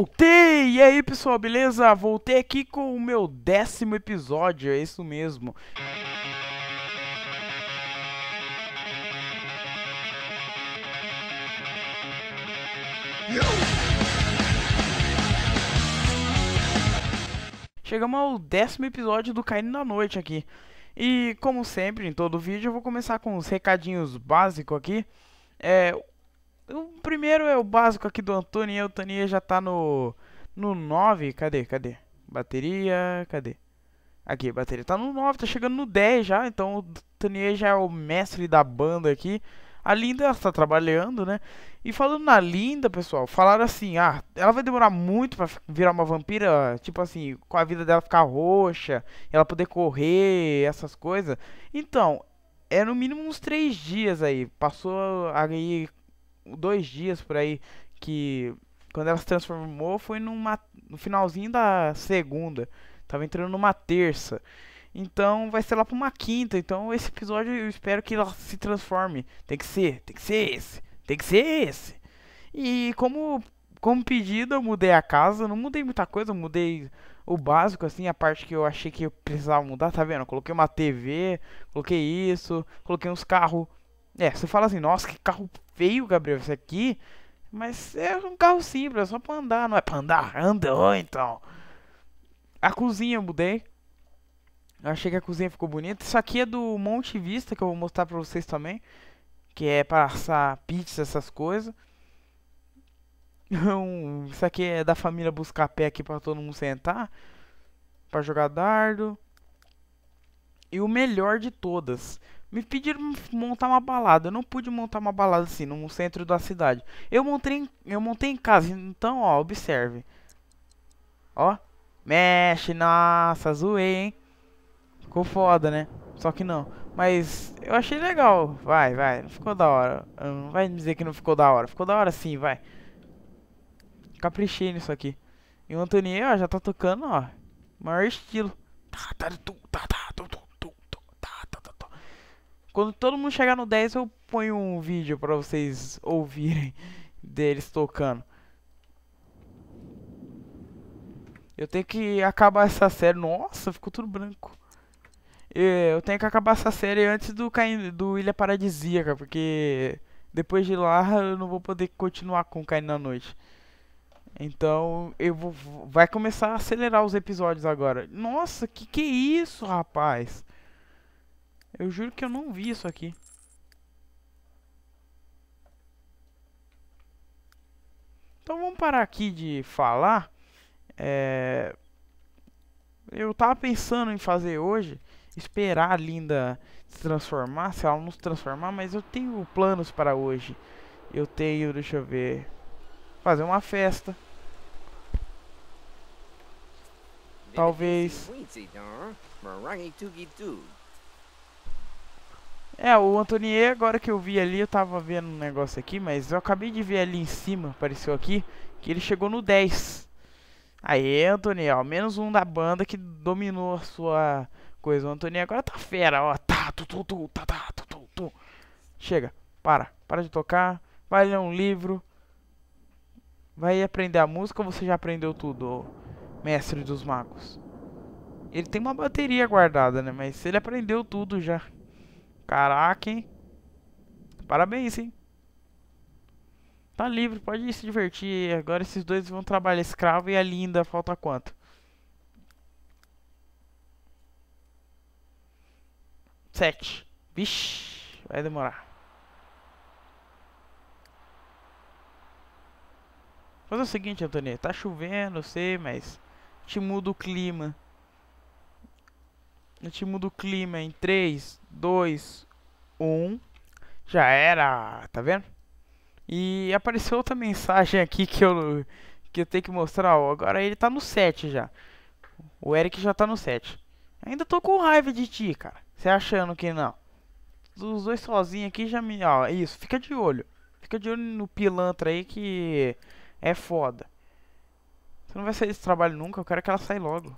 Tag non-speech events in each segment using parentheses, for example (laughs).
voltei! E aí, pessoal, beleza? Voltei aqui com o meu décimo episódio, é isso mesmo. Chegamos ao décimo episódio do Caindo da Noite aqui. E, como sempre, em todo vídeo, eu vou começar com os recadinhos básicos aqui. É, o primeiro é o básico aqui do Antônio e o Antônio já tá no, no 9. Cadê, cadê? Bateria, cadê? Aqui, bateria tá no 9, tá chegando no 10 já, então o Tanier já é o mestre da banda aqui. A Linda está trabalhando, né? E falando na Linda, pessoal, falaram assim: ah, ela vai demorar muito para virar uma vampira, tipo assim, com a vida dela ficar roxa, ela poder correr, essas coisas. Então, é no mínimo uns três dias aí. Passou aí dois dias por aí que quando ela se transformou foi numa, no finalzinho da segunda. Tava entrando numa terça. Então vai ser lá para uma quinta. Então esse episódio eu espero que ela se transforme. Tem que ser, tem que ser esse, tem que ser esse. E como, como pedido, eu mudei a casa. Não mudei muita coisa, mudei o básico, assim, a parte que eu achei que eu precisava mudar, tá vendo? Eu coloquei uma TV, coloquei isso, coloquei uns carros é, você fala assim, nossa, que carro feio, Gabriel, esse aqui. Mas é um carro simples, é só pra andar, não é pra andar, andou então. A cozinha eu mudei. Eu achei que a cozinha ficou bonita. Isso aqui é do Monte Vista, que eu vou mostrar pra vocês também. Que é passar pizza, essas coisas. Então, isso aqui é da família buscar pé aqui pra todo mundo sentar. Pra jogar dardo. E o melhor de todas. Me pediram montar uma balada. Eu não pude montar uma balada assim, no centro da cidade. Eu montei, eu montei em casa. Então, ó, observe. Ó. Mexe, nossa, zoei, hein? Ficou foda, né? Só que não. Mas eu achei legal. Vai, vai. Não ficou da hora. Ah, não vai dizer que não ficou da hora. Ficou da hora sim, vai. Caprichei nisso aqui. E o Antônio, ó, já tá tocando, ó. Maior estilo. Tá, tá, tá, tá, tá, tudo. Quando todo mundo chegar no 10, eu ponho um vídeo pra vocês ouvirem (laughs) deles tocando. Eu tenho que acabar essa série. Nossa, ficou tudo branco. É, eu tenho que acabar essa série antes do, do Ilha Paradisíaca, porque depois de lá eu não vou poder continuar com Caindo na Noite. Então, eu vou vai começar a acelerar os episódios agora. Nossa, que que é isso, rapaz? Eu juro que eu não vi isso aqui. Então vamos parar aqui de falar. É... Eu tava pensando em fazer hoje, esperar a Linda se transformar, se ela não se transformar, mas eu tenho planos para hoje. Eu tenho, deixa eu ver, fazer uma festa. Talvez. É, o Antonier, agora que eu vi ali, eu tava vendo um negócio aqui, mas eu acabei de ver ali em cima, apareceu aqui, que ele chegou no 10. Aí, Antonier, ó, menos um da banda que dominou a sua coisa. O Antonier agora tá fera, ó, tá, tu, tu, tu, tá, tá, tu, tu, tu. Chega, para, para de tocar, vai ler um livro, vai aprender a música ou você já aprendeu tudo, mestre dos magos? Ele tem uma bateria guardada, né, mas ele aprendeu tudo já. Caraca, hein? Parabéns, hein? Tá livre, pode se divertir. Agora esses dois vão trabalhar escravo e a linda. Falta quanto? Sete. Vixe, vai demorar. Faz o seguinte, Antônio. Tá chovendo, eu sei, mas te muda o clima. A gente muda o clima em 3, 2, 1. Já era, tá vendo? E apareceu outra mensagem aqui que eu, que eu tenho que mostrar. Ó, agora ele tá no 7 já. O Eric já tá no 7. Ainda tô com raiva de ti, cara. Você achando que não. Os dois sozinhos aqui já me... Ó, é isso, fica de olho. Fica de olho no pilantra aí que é foda. Você não vai sair desse trabalho nunca, eu quero que ela saia logo.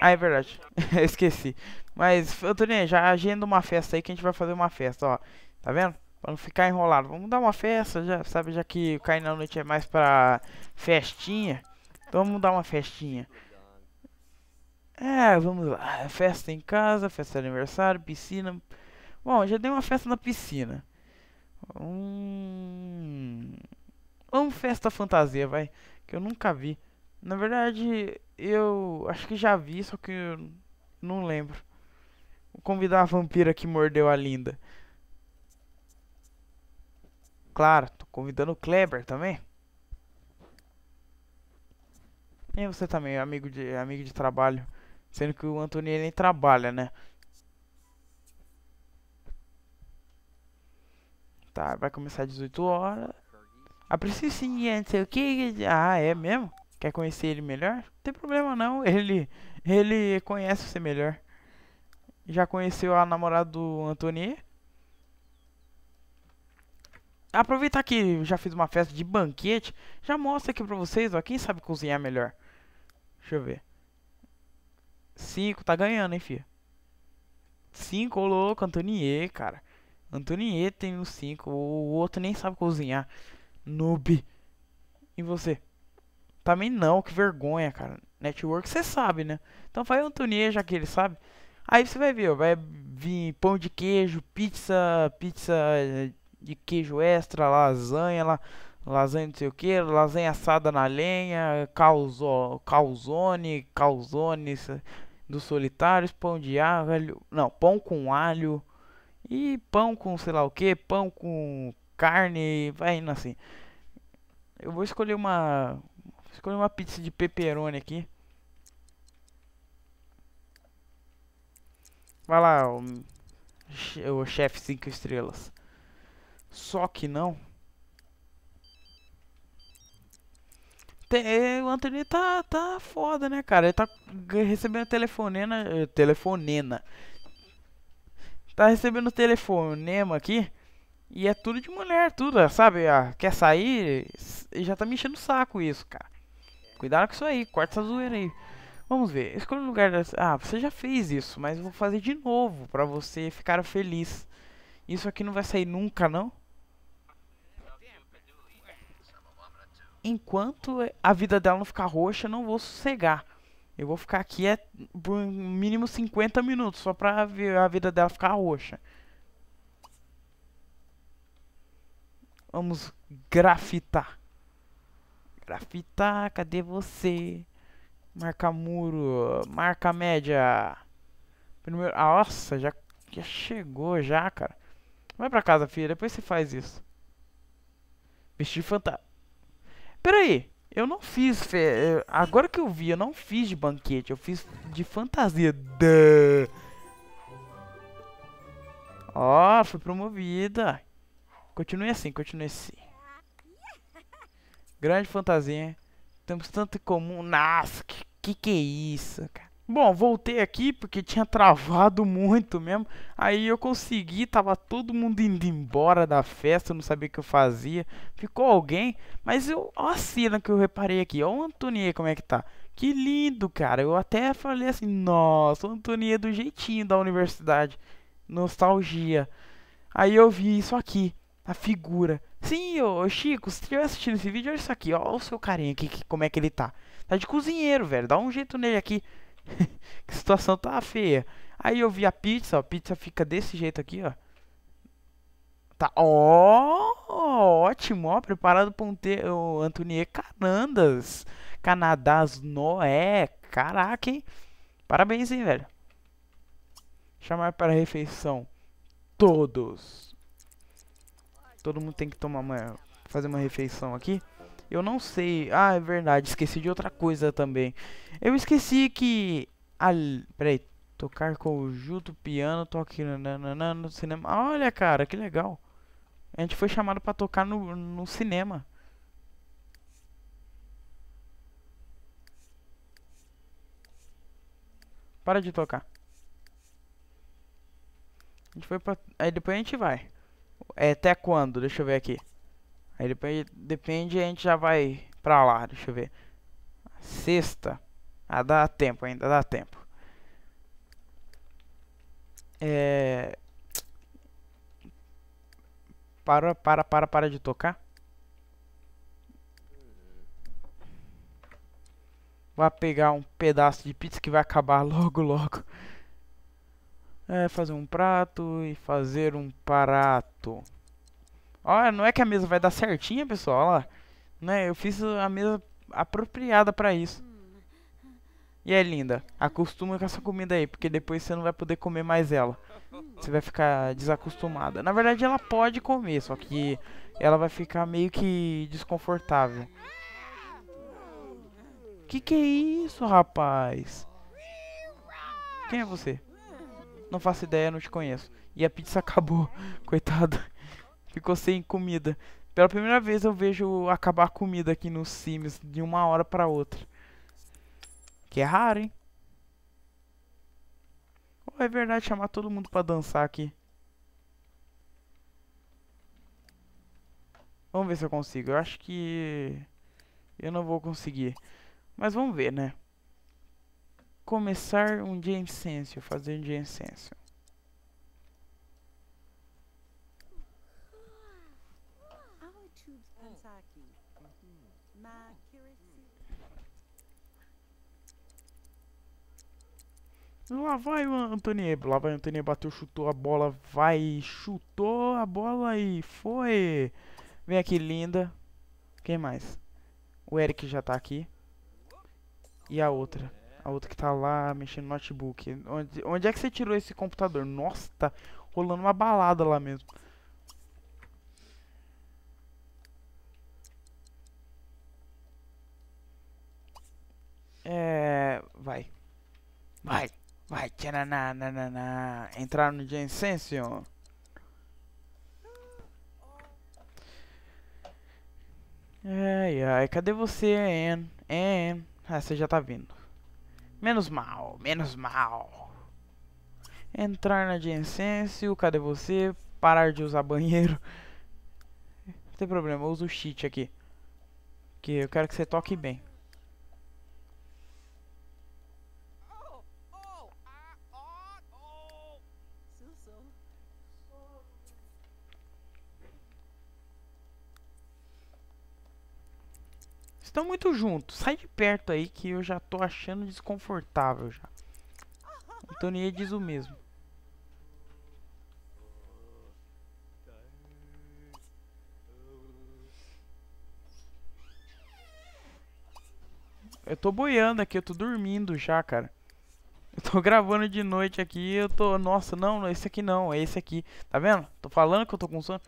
Ah, é verdade. (laughs) Esqueci. Mas, Antônio, já agenda uma festa aí que a gente vai fazer uma festa, ó. Tá vendo? Pra não ficar enrolado. Vamos dar uma festa, já sabe, já que cair na noite é mais pra festinha. Então vamos dar uma festinha. É, vamos lá. Festa em casa, festa de aniversário, piscina. Bom, já dei uma festa na piscina. Hum... Vamos festa fantasia, vai. Que eu nunca vi. Na verdade, eu acho que já vi, só que eu não lembro. Vou convidar a vampira que mordeu a Linda. Claro, tô convidando o Kleber também. E você também, amigo de, amigo de trabalho. Sendo que o Antônio nem trabalha, né? Tá, vai começar às 18 horas. A ah, Priscilinha, não sei o que. Ah, é mesmo? Quer conhecer ele melhor? Não tem problema não, ele, ele conhece você melhor. Já conheceu a namorada do Antonier? Aproveitar que já fiz uma festa de banquete, já mostra aqui pra vocês, ó, quem sabe cozinhar melhor. Deixa eu ver. 5, tá ganhando, hein, filho. 5, ô louco, Antonier, cara. Antonier tem um 5, o outro nem sabe cozinhar. Noob. E você? Pra mim não, que vergonha, cara. Network você sabe, né? Então faz um turnê já que ele sabe. Aí você vai ver, vai vir pão de queijo, pizza, pizza eh, de queijo extra, lasanha lá, lasanha não sei o que, lasanha assada na lenha, calzo, calzone, calzone dos solitários, pão de alho, não, pão com alho e pão com sei lá o que, pão com carne, vai indo assim. Eu vou escolher uma Escolhi uma pizza de pepperoni aqui. Vai lá, o, o chefe 5 estrelas. Só que não. Tem, é, o Anthony tá, tá foda, né, cara? Ele tá recebendo telefonena. Eh, telefonena. Tá recebendo telefonema aqui. E é tudo de mulher, tudo, sabe? Ah, quer sair? Já tá me enchendo o saco isso, cara. Cuidado com isso aí, corta essa zoeira aí. Vamos ver, escolha um lugar Ah, você já fez isso, mas vou fazer de novo pra você ficar feliz. Isso aqui não vai sair nunca, não? Enquanto a vida dela não ficar roxa, não vou sossegar. Eu vou ficar aqui é, por mínimo 50 minutos, só pra ver a vida dela ficar roxa. Vamos grafitar. Grafitar, cadê você? Marca muro, marca média. Primeiro, ah, nossa, já, já chegou já, cara. Vai pra casa, filha, depois você faz isso. Vestir fantasma. Peraí, eu não fiz, fe... agora que eu vi, eu não fiz de banquete, eu fiz de fantasia. Ó, oh, fui promovida. Continue assim, continue assim. Grande fantasia. Temos tanto em comum. Nossa, que que, que é isso, cara? Bom, voltei aqui porque tinha travado muito mesmo. Aí eu consegui, tava todo mundo indo embora da festa, não sabia o que eu fazia. Ficou alguém, mas eu, ó a cena que eu reparei aqui, ó o Antonier como é que tá. Que lindo, cara. Eu até falei assim, nossa, o Antonier é do jeitinho da universidade. Nostalgia. Aí eu vi isso aqui a figura. Sim, ô, Chico, se estiver assistindo esse vídeo, olha isso aqui, ó, o seu carinha aqui, que, como é que ele tá. Tá de cozinheiro, velho, dá um jeito nele aqui. (laughs) que situação tá feia. Aí eu vi a pizza, ó, a pizza fica desse jeito aqui, ó. Tá, ó, oh, ótimo, ó, preparado para um te... o Antonier Canandas, Canadas Noé, caraca, hein. Parabéns, hein, velho. Chamar para refeição. Todos. Todo mundo tem que tomar uma, fazer uma refeição aqui. Eu não sei. Ah, é verdade. Esqueci de outra coisa também. Eu esqueci que. Ah, peraí. Tocar conjunto, piano, toque nananana, no cinema. Olha, cara, que legal. A gente foi chamado para tocar no, no cinema. Para de tocar. A gente foi pra... Aí depois a gente vai. É até quando? Deixa eu ver aqui. Aí depende, depende a gente já vai pra lá. Deixa eu ver. Sexta. Ah, dá tempo ainda, dá tempo. É... Para, para, para, para de tocar. Vai pegar um pedaço de pizza que vai acabar (laughs) logo, logo. É, fazer um prato e fazer um prato. Olha, não é que a mesa vai dar certinha, pessoal, olha lá. Né, eu fiz a mesa apropriada para isso. E é linda, acostuma com essa comida aí, porque depois você não vai poder comer mais ela. Você vai ficar desacostumada. Na verdade, ela pode comer, só que ela vai ficar meio que desconfortável. Que que é isso, rapaz? Quem é você? Não faço ideia, não te conheço. E a pizza (laughs) acabou, coitado. Ficou sem comida. Pela primeira vez eu vejo acabar a comida aqui nos Sims de uma hora para outra. Que é raro, hein? Ou é verdade chamar todo mundo para dançar aqui? Vamos ver se eu consigo. Eu acho que eu não vou conseguir. Mas vamos ver, né? começar um dia Jamesense, fazer um dia Jamesense. Lá vai o Antoniebo, lá vai o Antoniebo, bateu, chutou a bola, vai, chutou a bola e foi. Vem aqui, linda. Quem mais? O Eric já tá aqui. E a outra. A outra que tá lá mexendo no notebook. Onde, onde é que você tirou esse computador? Nossa, tá rolando uma balada lá mesmo. É. Vai. Vai. Vai. Tchananá, Entrar no Gensension. Ai, ai. Cadê você, Anne? Anne. Ah, você já tá vindo. Menos mal, menos mal. Entrar na Gensense, cadê você? Parar de usar banheiro. Não tem problema, eu uso cheat aqui. Que eu quero que você toque bem. estão muito juntos. Sai de perto aí que eu já tô achando desconfortável já. Antonieta diz o mesmo. Eu tô boiando aqui, eu tô dormindo já, cara. Eu tô (laughs) gravando de noite aqui, eu tô... Nossa, não, esse aqui não, é esse aqui. Tá vendo? Tô falando que eu tô com sono.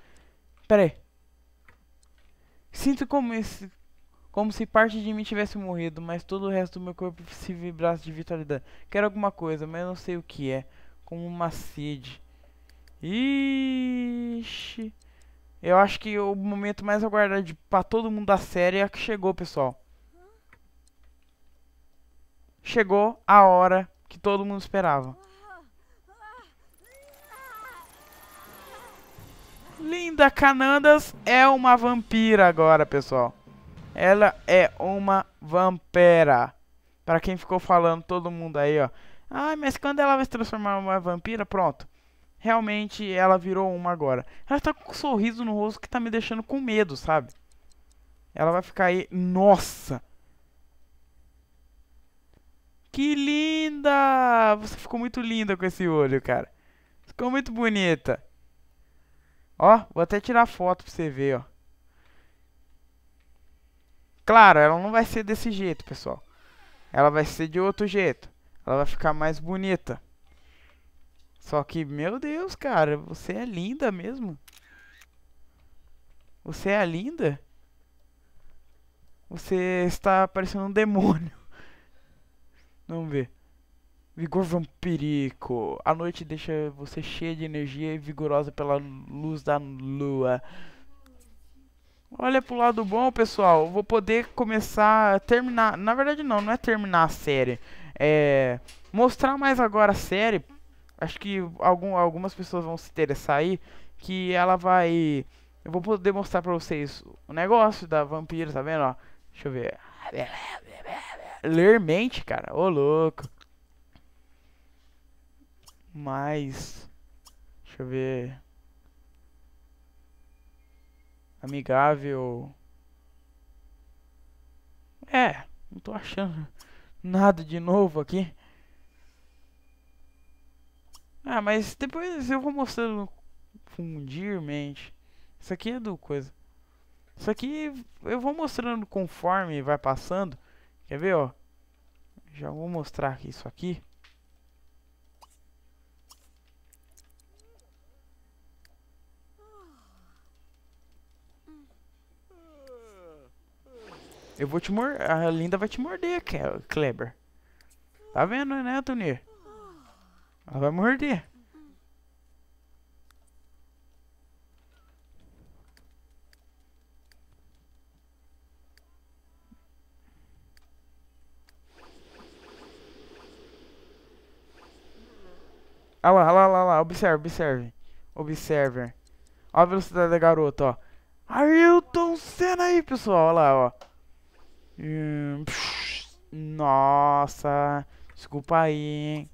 Pera aí. Sinto como esse... Como se parte de mim tivesse morrido, mas todo o resto do meu corpo se vibrasse de vitalidade. Quero alguma coisa, mas não sei o que é. Como uma sede. Ixi. Eu acho que o momento mais aguardado pra todo mundo da série é que chegou, pessoal. Chegou a hora que todo mundo esperava. Linda Canandas é uma vampira agora, pessoal. Ela é uma vampira. Para quem ficou falando, todo mundo aí, ó. Ah, mas quando ela vai se transformar em uma vampira, pronto. Realmente ela virou uma agora. Ela tá com um sorriso no rosto que tá me deixando com medo, sabe? Ela vai ficar aí. Nossa! Que linda! Você ficou muito linda com esse olho, cara. Ficou muito bonita. Ó, vou até tirar foto pra você ver, ó. Claro, ela não vai ser desse jeito, pessoal. Ela vai ser de outro jeito. Ela vai ficar mais bonita. Só que, meu Deus, cara, você é linda mesmo. Você é linda? Você está parecendo um demônio. (laughs) Vamos ver. Vigor vampirico. A noite deixa você cheia de energia e vigorosa pela luz da lua. Olha pro lado bom, pessoal. Vou poder começar a terminar. Na verdade, não, não é terminar a série. É. Mostrar mais agora a série. Acho que algum, algumas pessoas vão se interessar aí. Que ela vai. Eu vou poder mostrar pra vocês o negócio da vampira, tá vendo? Ó, deixa eu ver. Ler mente, cara. Ô, louco. Mas. Deixa eu ver amigável. É, não tô achando nada de novo aqui. Ah, mas depois eu vou mostrando fundir mente. Isso aqui é do coisa. Isso aqui eu vou mostrando conforme vai passando. Quer ver, ó? Já vou mostrar isso aqui. Eu vou te morder. A Linda vai te morder, Kleber. Tá vendo, né, Tony? Ela vai morder. Olha ah lá, olha ah lá, olha ah lá, observe, observe. Observe. Olha a velocidade da garota, ó. Ailton Senna aí, pessoal, olha lá, ó. Hum, nossa, desculpa aí,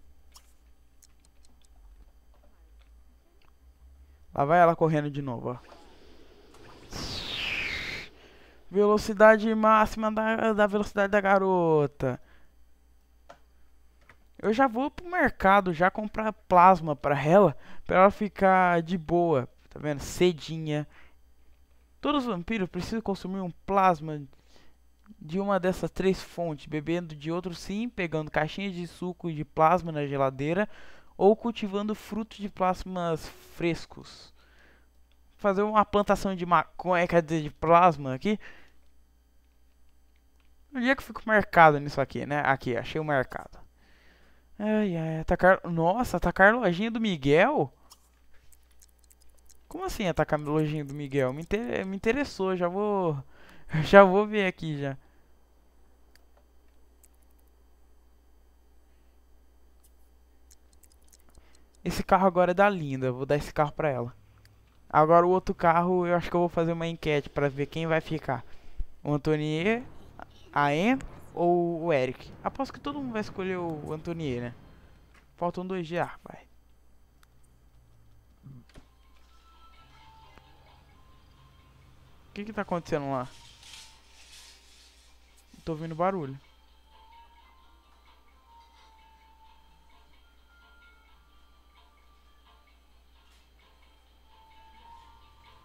Lá vai ela correndo de novo, ó. Velocidade máxima da, da velocidade da garota. Eu já vou pro mercado já comprar plasma pra ela, pra ela ficar de boa, tá vendo? Cedinha. Todos os vampiros precisam consumir um plasma de uma dessas três fontes, bebendo de outro sim, pegando caixinhas de suco de plasma na geladeira ou cultivando frutos de plasmas frescos. Fazer uma plantação de maconha, quer dizer, de plasma aqui. Onde é que fica o mercado nisso aqui, né? Aqui, achei o mercado. Ai, ai, atacar... Nossa, atacar lojinha do Miguel? Como assim atacar a lojinha do Miguel? Me, inter... me interessou, já vou... (laughs) Já vou ver aqui, já. Esse carro agora é da Linda, vou dar esse carro pra ela. Agora o outro carro, eu acho que eu vou fazer uma enquete pra ver quem vai ficar. O Antonier, a Em ou o Eric. Aposto que todo mundo vai escolher o Antonier, né? Faltam dois de ar, vai. O que que tá acontecendo lá? Tô ouvindo barulho.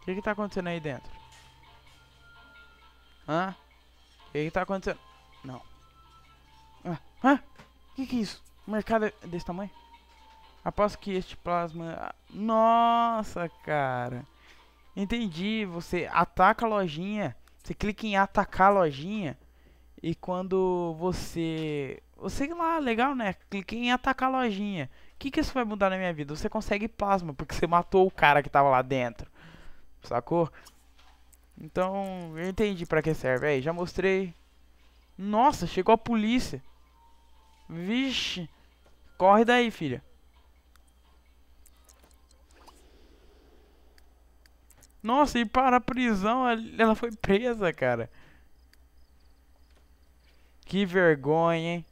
O que que tá acontecendo aí dentro? Hã? O que que tá acontecendo? Não. Ah, O que que é isso? O mercado é desse tamanho? Aposto que este plasma... Ah, nossa, cara. Entendi. Você ataca a lojinha. Você clica em atacar a lojinha. E quando você... Você lá, legal, né? Clique em atacar a lojinha. O que, que isso vai mudar na minha vida? Você consegue plasma, porque você matou o cara que tava lá dentro. Sacou? Então, eu entendi pra que serve. Aí, já mostrei. Nossa, chegou a polícia. Vixe. Corre daí, filha. Nossa, e para a prisão, ela foi presa, cara. Que vergonha, hein?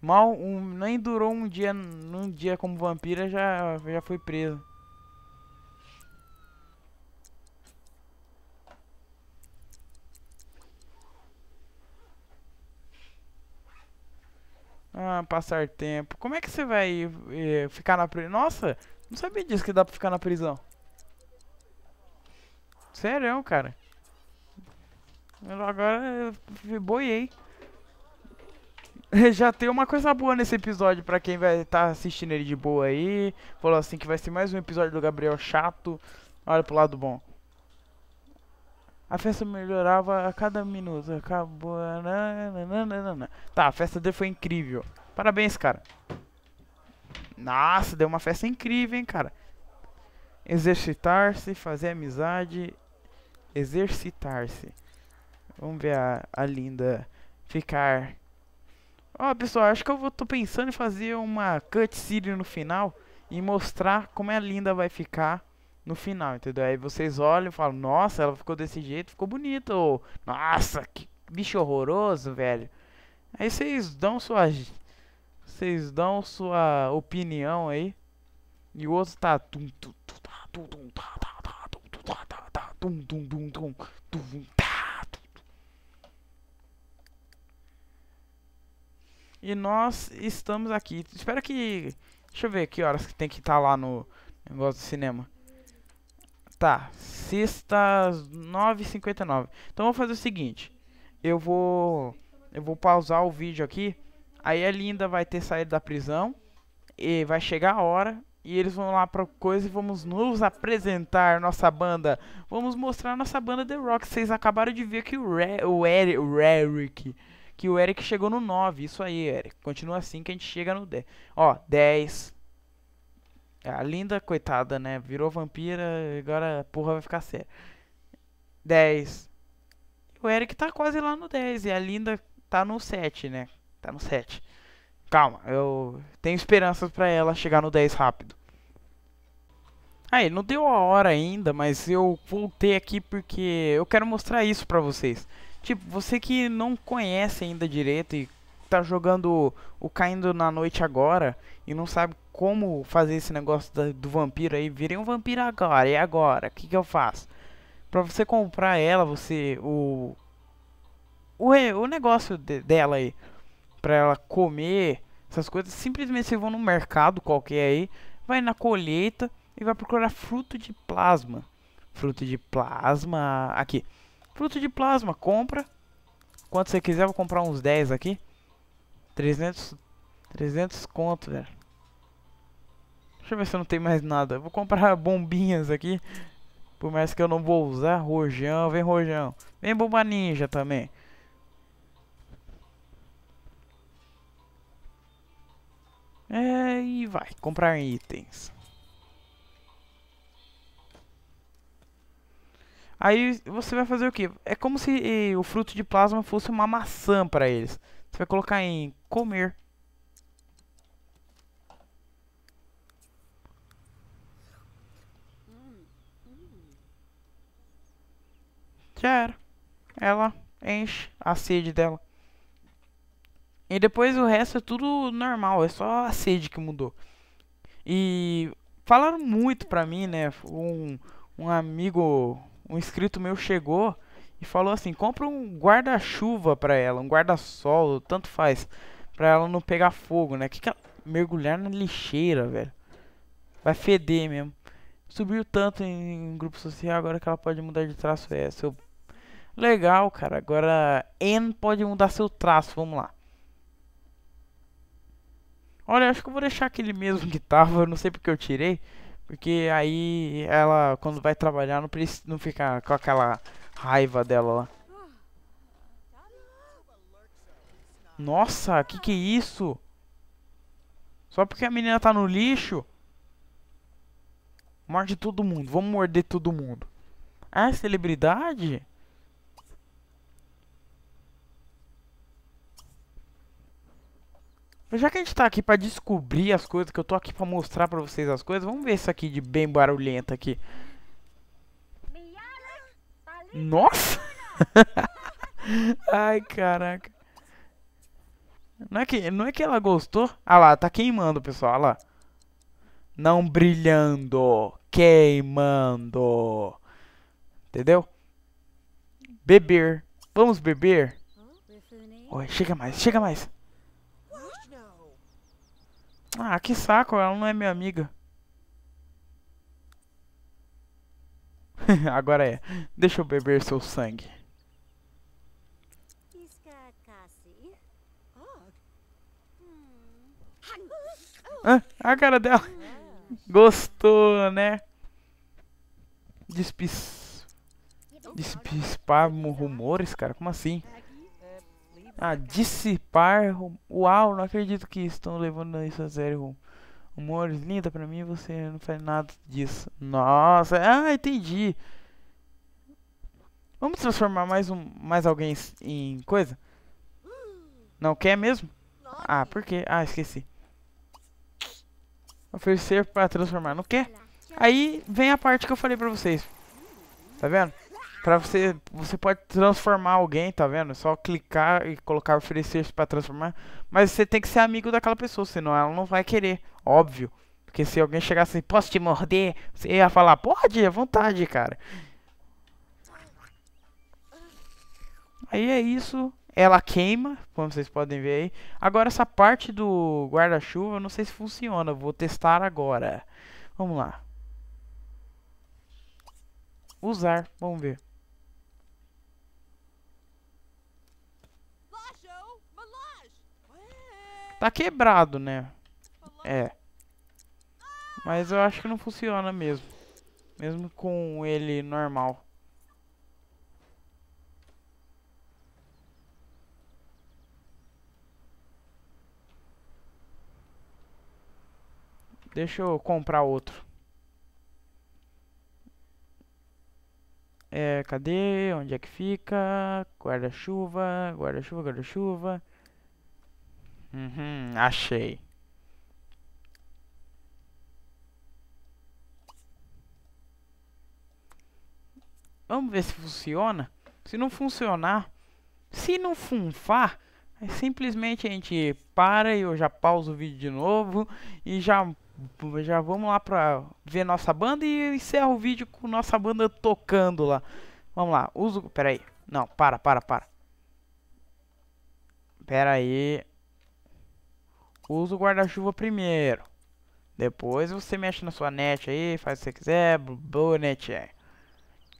Mal, um, nem durou um dia, num dia como vampira, já, já foi presa. Ah, passar tempo. Como é que você vai eh, ficar na prisão? Nossa, não sabia disso que dá pra ficar na prisão. Sério, cara. Eu agora eu boiei. (laughs) Já tem uma coisa boa nesse episódio pra quem vai estar tá assistindo ele de boa aí. Falou assim que vai ser mais um episódio do Gabriel chato. Olha pro lado bom. A festa melhorava a cada minuto. Acabou. Nananana. Tá, a festa dele foi incrível. Parabéns, cara. Nossa, deu uma festa incrível, hein, cara. Exercitar-se, fazer amizade. Exercitar-se. Vamos ver a, a linda ficar. Ó, oh, pessoal, acho que eu vou, tô pensando em fazer uma cutscene no final e mostrar como a é linda vai ficar no final, entendeu? Aí vocês olham e falam, nossa, ela ficou desse jeito, ficou bonito. Ou, nossa, que bicho horroroso, velho. Aí vocês dão sua. Vocês dão sua opinião aí. E o outro tá. E nós estamos aqui. Espero que. Deixa eu ver que horas que tem que estar tá lá no negócio do cinema. Tá, sexta 9h59. Então vou fazer o seguinte. Eu vou. Eu vou pausar o vídeo aqui. Aí a Linda vai ter saído da prisão. E vai chegar a hora. E eles vão lá pra coisa e vamos nos apresentar nossa banda. Vamos mostrar nossa banda The Rock. Vocês acabaram de ver que o, Re, o, Eric, o Eric. Que o Eric chegou no 9. Isso aí, Eric. Continua assim que a gente chega no 10. Ó, 10, é, a Linda, coitada, né? Virou vampira, agora a porra vai ficar séria. 10. O Eric tá quase lá no 10 e a Linda tá no 7, né? Tá no 7. Calma, eu tenho esperanças para ela chegar no 10 rápido. Aí, não deu a hora ainda, mas eu voltei aqui porque eu quero mostrar isso pra vocês. Tipo, você que não conhece ainda direito e tá jogando o Caindo na Noite agora e não sabe como fazer esse negócio da, do vampiro aí. Virei um vampiro agora, e agora? O que, que eu faço? Pra você comprar ela, você. O. O, o negócio de, dela aí. Pra ela comer essas coisas. Simplesmente você vão no mercado qualquer aí. Vai na colheita e vai procurar fruto de plasma. Fruto de plasma. Aqui. Fruto de plasma, compra. Quanto você quiser, vou comprar uns 10 aqui. 300. 300 conto, velho. Deixa eu ver se não tem mais nada. Vou comprar (laughs) bombinhas aqui. Por mais que eu não vou usar. Rojão, vem rojão. Vem bomba ninja também. É, e vai. Comprar itens. Aí você vai fazer o que? É como se eh, o fruto de plasma fosse uma maçã para eles. Você vai colocar em comer. Já era. Ela enche a sede dela. E depois o resto é tudo normal, é só a sede que mudou. E falaram muito pra mim, né? Um, um amigo, um inscrito meu chegou e falou assim: compra um guarda-chuva pra ela, um guarda-sol, tanto faz, pra ela não pegar fogo, né? Que que ela... Mergulhar na lixeira, velho. Vai feder mesmo. Subiu tanto em, em grupo social agora que ela pode mudar de traço. É, seu Legal, cara. Agora, N pode mudar seu traço. Vamos lá. Olha, acho que eu vou deixar aquele mesmo que tava. não sei porque eu tirei. Porque aí ela, quando vai trabalhar, não, precisa, não fica com aquela raiva dela lá. Nossa, que que é isso? Só porque a menina tá no lixo? Morde todo mundo. Vamos morder todo mundo. Ah, é celebridade? Mas já que a gente tá aqui pra descobrir as coisas, que eu tô aqui pra mostrar pra vocês as coisas, vamos ver isso aqui de bem barulhento aqui. Nossa! (laughs) Ai, caraca. Não é, que, não é que ela gostou? Ah lá, tá queimando, pessoal, ah lá. Não brilhando, queimando. Entendeu? Beber. Vamos beber. Oi, hum? chega mais, chega mais. Ah, que saco, ela não é minha amiga. (laughs) Agora é. Deixa eu beber seu sangue. Ah, a cara dela. Gostou, né? Despis... Despispar rumores, cara? Como assim? Ah, dissipar. Uau, não acredito que estão levando isso a sério. Humores, linda, pra mim você não faz nada disso. Nossa, ah, entendi. Vamos transformar mais um, mais alguém em coisa? Não quer mesmo? Ah, por quê? Ah, esqueci. Oferecer para transformar, não quer? Aí vem a parte que eu falei pra vocês. Tá vendo? para você você pode transformar alguém, tá vendo? É só clicar e colocar oferecer para transformar, mas você tem que ser amigo daquela pessoa, senão ela não vai querer, óbvio. Porque se alguém chegar assim, posso te morder? Você ia falar, pode, à vontade, cara. Aí é isso. Ela queima, como vocês podem ver aí. Agora essa parte do guarda-chuva, eu não sei se funciona. Vou testar agora. Vamos lá usar. Vamos ver. Tá quebrado, né? É. Mas eu acho que não funciona mesmo. Mesmo com ele normal. Deixa eu comprar outro. É, cadê? Onde é que fica? Guarda-chuva, guarda-chuva, guarda-chuva. Uhum, achei. Vamos ver se funciona. Se não funcionar, se não funfar, simplesmente a gente para e eu já pauso o vídeo de novo e já já vamos lá pra ver nossa banda e encerro o vídeo com nossa banda tocando lá. Vamos lá, uso, pera aí. Não, para, para, para. Pera aí. Usa o guarda-chuva primeiro. Depois você mexe na sua net aí, faz o que você quiser, boa net é.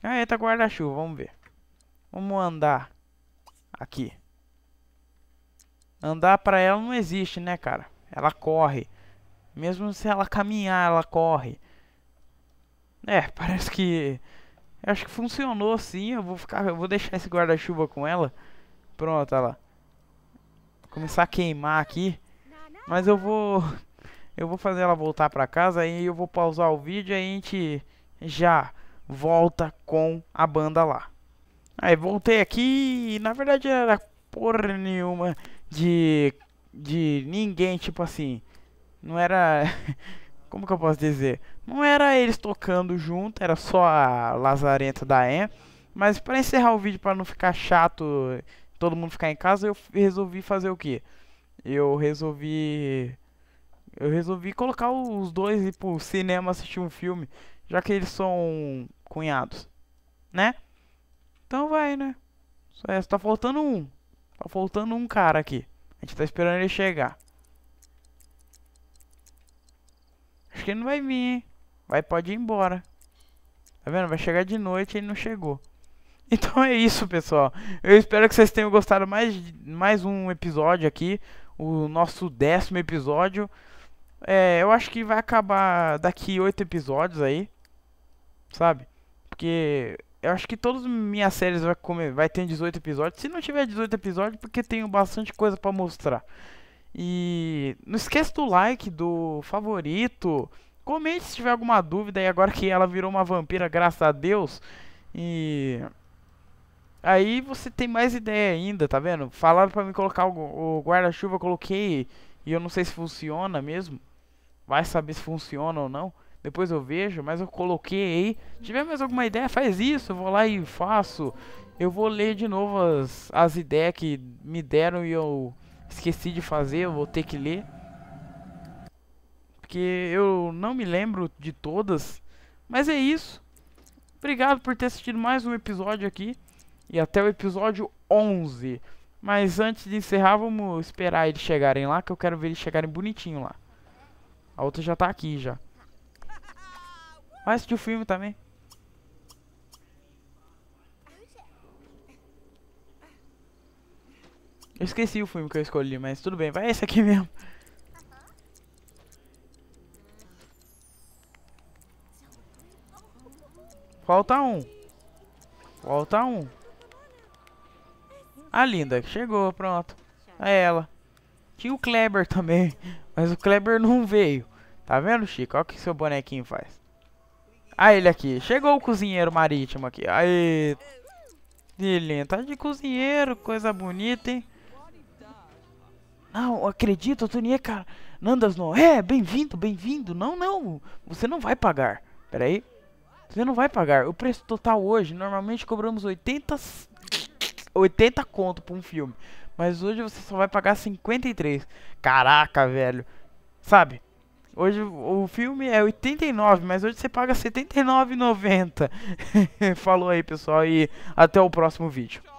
Aí tá guarda-chuva, vamos ver. Vamos andar aqui. Andar pra ela não existe, né, cara? Ela corre. Mesmo se ela caminhar, ela corre. É, (laughs) parece que... Eu acho que funcionou sim, eu vou ficar... Eu vou deixar esse guarda-chuva com ela. Pronto, olha lá. Vou começar a queimar aqui. Mas eu vou (laughs) eu vou fazer ela voltar para casa aí eu vou pausar o vídeo e a gente já volta com a banda lá. Aí voltei aqui, na verdade era porra nenhuma de de ninguém, tipo assim, não era (laughs) como que eu posso dizer? Não era eles tocando junto, era só a Lazarenta da E Mas para encerrar o vídeo para não ficar chato, todo mundo ficar em casa, eu resolvi fazer o quê? eu resolvi. Eu resolvi colocar os dois e pro cinema assistir um filme, já que eles são cunhados, né? Então vai, né? Só, é, tá faltando um. Tá faltando um cara aqui. A gente tá esperando ele chegar. Acho que ele não vai vir, hein? Vai, pode ir embora. Tá vendo? Vai chegar de noite e ele não chegou. (laughs) Então é isso, pessoal. Eu espero que vocês tenham gostado mais mais um episódio aqui o nosso décimo episódio. É, eu acho que vai acabar daqui oito episódios aí, sabe? Porque eu acho que todas minhas séries vai, comer, vai ter 18 episódios. Se não tiver 18 episódios, porque tenho bastante coisa para mostrar. E não esquece do like, do favorito. Comente se tiver alguma dúvida aí agora que ela virou uma vampira, graças a Deus. E Aí você tem mais ideia ainda, tá vendo? Falaram pra mim colocar o, o guarda-chuva, coloquei e eu não sei se funciona mesmo. Vai saber se funciona ou não. Depois eu vejo, mas eu coloquei aí. tiver mais alguma ideia, faz isso. Eu vou lá e faço. Eu vou ler de novo as, as ideias que me deram e eu esqueci de fazer. Eu vou ter que ler. Porque eu não me lembro de todas. Mas é isso. Obrigado por ter assistido mais um episódio aqui e até o episódio 11. Mas antes de encerrar, vamos esperar eles chegarem lá, que eu quero ver eles chegarem bonitinho lá. A outra já tá aqui já. Vai assistir o filme também. Eu esqueci o filme que eu escolhi, mas tudo bem, vai esse aqui (laughs) mesmo. Falta um. Falta um. A Linda chegou, pronto. É ela. Tinha o Kleber também, (laughs) mas o Kleber não veio. Tá vendo, Chico? Olha o que seu bonequinho faz. Ah, ele aqui. Chegou o cozinheiro marítimo aqui. Aê. Ele tá de cozinheiro, coisa bonita, hein? Não, acredito, Tunie, cara. Nandas não. É, bem-vindo, bem-vindo. Não, não. Você não vai pagar. Pera aí. Você não vai pagar. O preço total hoje, normalmente cobramos 80 80 conto por um filme. Mas hoje você só vai pagar 53. Caraca, velho. Sabe? Hoje o filme é 89, mas hoje você paga 79,90. (laughs) Falou aí, pessoal, e até o próximo vídeo.